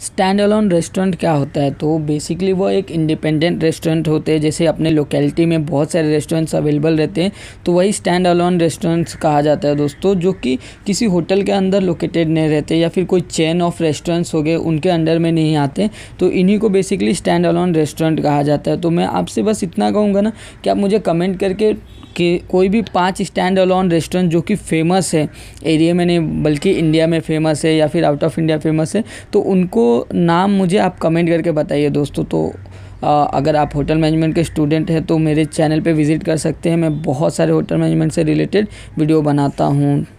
stand alone restaurant क्या होता है तो बेसिकली वो एक इंडिपेंडेंट रेस्टोरेंट होते हैं जैसे अपने लोकेलिटी में बहुत सारे रेस्टोरेंट्स अवेलेबल रहते हैं तो वही स्टैंड अलोन रेस्टोरेंट्स कहा जाता है दोस्तों जो कि किसी होटल के अंदर लोकेटेड नहीं रहते या फिर कोई चेन ऑफ रेस्टोरेंट्स हो गए उनके अंडर में नहीं आते तो इन्हीं को बेसिकली स्टैंड अलोन रेस्टोरेंट कहा जाता है तो मैं आपसे बस इतना कहूँगा ना कि आप मुझे कमेंट करके कि कोई भी पांच स्टैंड अलोन रेस्टोरेंट जो कि फेमस है एरिया में नहीं बल्कि इंडिया में फेमस है या फिर आउट ऑफ इंडिया फेमस है तो उनको नाम मुझे आप कमेंट करके बताइए दोस्तों तो आ, अगर आप होटल मैनेजमेंट के स्टूडेंट हैं तो मेरे चैनल पे विज़िट कर सकते हैं मैं बहुत सारे होटल मैनेजमेंट से रिलेटेड वीडियो बनाता हूँ